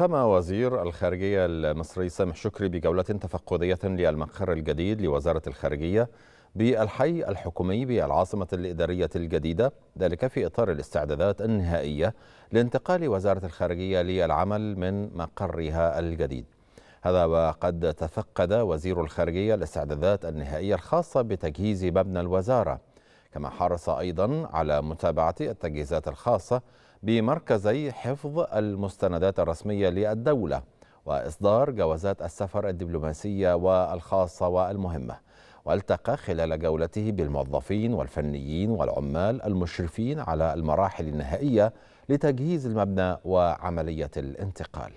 قام وزير الخارجية المصري سامح شكري بجولة تفقدية للمقر الجديد لوزارة الخارجية بالحي الحكومي بالعاصمة الإدارية الجديدة ذلك في إطار الاستعدادات النهائية لانتقال وزارة الخارجية للعمل من مقرها الجديد هذا وقد تفقد وزير الخارجية الاستعدادات النهائية الخاصة بتجهيز مبنى الوزارة كما حرص أيضا على متابعة التجهيزات الخاصة بمركزي حفظ المستندات الرسمية للدولة وإصدار جوازات السفر الدبلوماسية والخاصة والمهمة والتقى خلال جولته بالموظفين والفنيين والعمال المشرفين على المراحل النهائية لتجهيز المبنى وعملية الانتقال